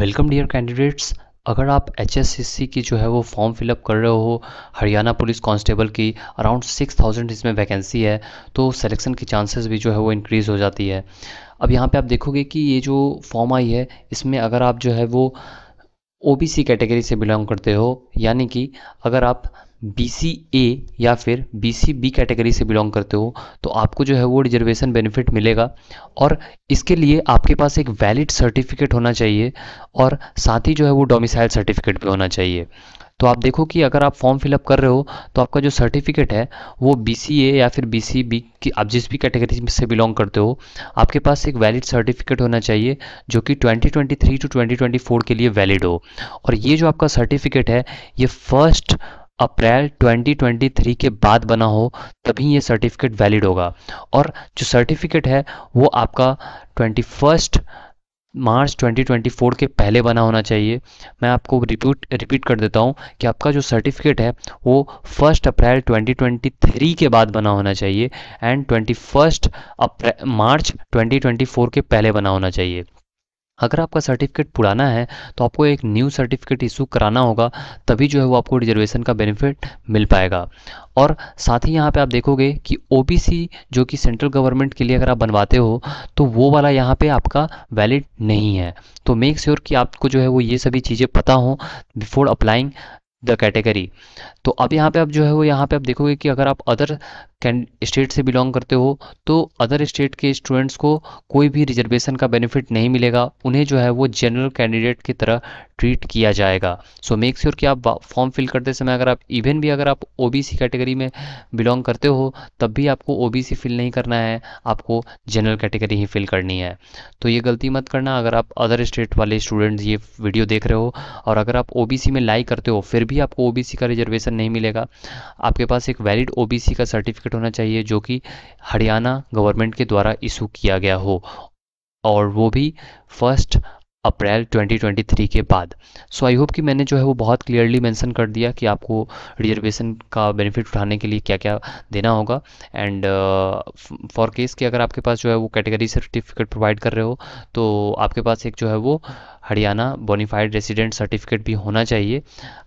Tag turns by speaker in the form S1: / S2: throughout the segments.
S1: welcome dear candidates अगर आप H की जो है वो फॉर्म फिलअप कर रहे हो हरियाणा पुलिस कांस्टेबल की अराउंड सिक्स थाउजेंड इसमें वैकेंसी है तो सिलेक्शन की चांसेस भी जो है वो इंक्रीज़ हो जाती है अब यहाँ पे आप देखोगे कि ये जो फॉर्म आई है इसमें अगर आप जो है वो ओ कैटेगरी से बिलोंग करते हो यानी कि अगर आप बी सी ए या फिर बी सी बी कैटेगरी से बिलोंग करते हो तो आपको जो है वो रिजर्वेशन बेनिफिट मिलेगा और इसके लिए आपके पास एक वैलिड सर्टिफिकेट होना चाहिए और साथ ही जो है वो डोमिसाइल सर्टिफिकेट भी होना चाहिए तो आप देखो कि अगर आप फॉर्म फिलअप कर रहे हो तो आपका जो सर्टिफिकेट है वो बी सी ए या फिर बी सी बी की आप जिस भी कैटेगरी से बिलोंग करते हो आपके पास एक वैलिड सर्टिफिकेट होना चाहिए जो कि 2023 टू 2024 के लिए वैलिड हो और ये जो आपका सर्टिफिकेट है ये फर्स्ट अप्रैल 2023 के बाद बना हो तभी ये सर्टिफिकेट वैलिड होगा और जो सर्टिफिकेट है वो आपका ट्वेंटी फर्स्ट मार्च 2024 के पहले बना होना चाहिए मैं आपको रिपीट रिपीट कर देता हूँ कि आपका जो सर्टिफिकेट है वो फर्स्ट अप्रैल 2023 के बाद बना होना चाहिए एंड ट्वेंटी फर्स्ट मार्च 2024 के पहले बना होना चाहिए अगर आपका सर्टिफिकेट पुराना है तो आपको एक न्यू सर्टिफिकेट इशू कराना होगा तभी जो है वो आपको रिजर्वेशन का बेनिफिट मिल पाएगा और साथ ही यहाँ पे आप देखोगे कि ओबीसी जो कि सेंट्रल गवर्नमेंट के लिए अगर आप बनवाते हो तो वो वाला यहाँ पे आपका वैलिड नहीं है तो मेक श्योर sure कि आपको जो है वो ये सभी चीज़ें पता हों बिफोर अप्लाइंग द कैटेगरी तो अब यहाँ पे आप जो है वो यहाँ पे आप देखोगे कि अगर आप अदर स्टेट से बिलोंग करते हो तो अदर स्टेट के स्टूडेंट्स को कोई भी रिजर्वेशन का बेनिफिट नहीं मिलेगा उन्हें जो है वो जनरल कैंडिडेट की तरह ट्रीट किया जाएगा सो मेक श्योर कि आप फॉर्म फिल करते समय अगर आप इवन भी अगर आप सी कैटेगरी में बिलोंग करते हो तब भी आपको सी फिल नहीं करना है आपको जनरल कैटेगरी ही फिल करनी है तो ये गलती मत करना अगर आप अदर स्टेट वाले स्टूडेंट्स ये वीडियो देख रहे हो और अगर आप ओ में लाई करते हो फिर भी आपको ओबीसी का रिजर्वेशन नहीं मिलेगा आपके पास एक वैलिड ओबीसी का सर्टिफिकेट होना चाहिए जो कि हरियाणा गवर्नमेंट के द्वारा इशू किया गया हो और वो भी फर्स्ट अप्रैल 2023 के बाद सो आई होप कि मैंने जो है वो बहुत क्लियरली मेंशन कर दिया कि आपको रिजर्वेशन का बेनिफिट उठाने के लिए क्या क्या देना होगा एंड फॉर केस कि अगर आपके पास जो है वो कैटेगरी सर्टिफिकेट प्रोवाइड कर रहे हो तो आपके पास एक जो है वो हरियाणा बोनीफाइड रेसिडेंट सर्टिफिकेट भी होना चाहिए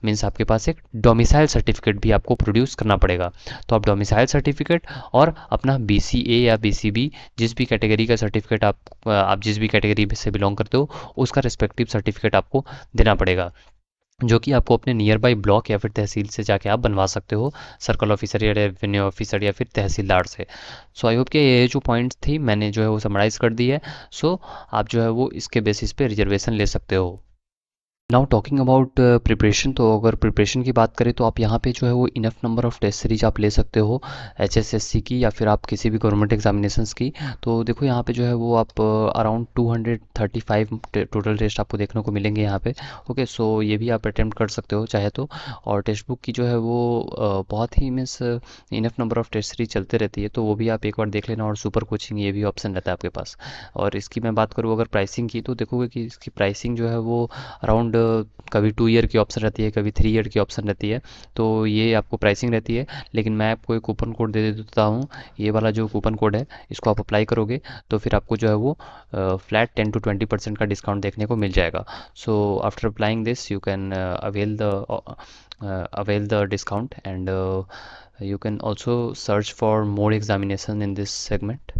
S1: मीन्स आपके पास एक डोमिसाइल सर्टिफिकेट भी आपको प्रोड्यूस करना पड़ेगा तो आप डोमिसाइल सर्टिफिकेट और अपना बी या बी जिस भी कैटेगरी का सर्टिफिकेट आप आप जिस भी कैटेगरी से बिलोंग करते हो उसका रिस्पेक्टिव सर्टिफिकेट आपको देना पड़ेगा जो कि आपको अपने नियर बाई ब्लॉक या फिर तहसील से जाके आप बनवा सकते हो सर्कल ऑफिसर या रेवेन्यू ऑफिसर या फिर तहसीलदार से सो आई होप कि ये जो पॉइंट्स थी मैंने जो है वो समराइज़ कर दी है सो so, आप जो है वो इसके बेसिस पे रिजर्वेशन ले सकते हो नाउ टॉकिंग अबाउट प्रिपरेशन तो अगर प्रिपरेशन की बात करें तो आप यहाँ पे जो है वो enough number of test series आप ले सकते हो सी की या फिर आप किसी भी गवर्नमेंट एग्जामिनेशंस की तो देखो यहाँ पे जो है वो आप अराउंड 235 टोटल टेस्ट आपको देखने को मिलेंगे यहाँ पे ओके okay, सो so ये भी आप अटैम्प्ट कर सकते हो चाहे तो और टेक्स्ट बुक की जो है वो uh, बहुत ही means enough number of test series चलते रहती है तो वो भी आप एक बार देख लेना और सुपर कोचिंग ये भी ऑप्शन रहता है आपके पास और इसकी मैं बात करूँ अगर प्राइसिंग की तो देखोगे कि इसकी प्राइसिंग जो है वो अराउंड अराउंड कभी टू ईयर की ऑप्शन रहती है कभी थ्री ईयर की ऑप्शन रहती है तो ये आपको प्राइसिंग रहती है लेकिन मैं आपको एक कूपन कोड दे देता हूँ ये वाला जो कूपन कोड है इसको आप अप्लाई करोगे तो फिर आपको जो है वो flat ten to twenty percent का डिस्काउंट देखने को मिल जाएगा so after applying this you can avail the avail the discount and you can also search for more examination in this segment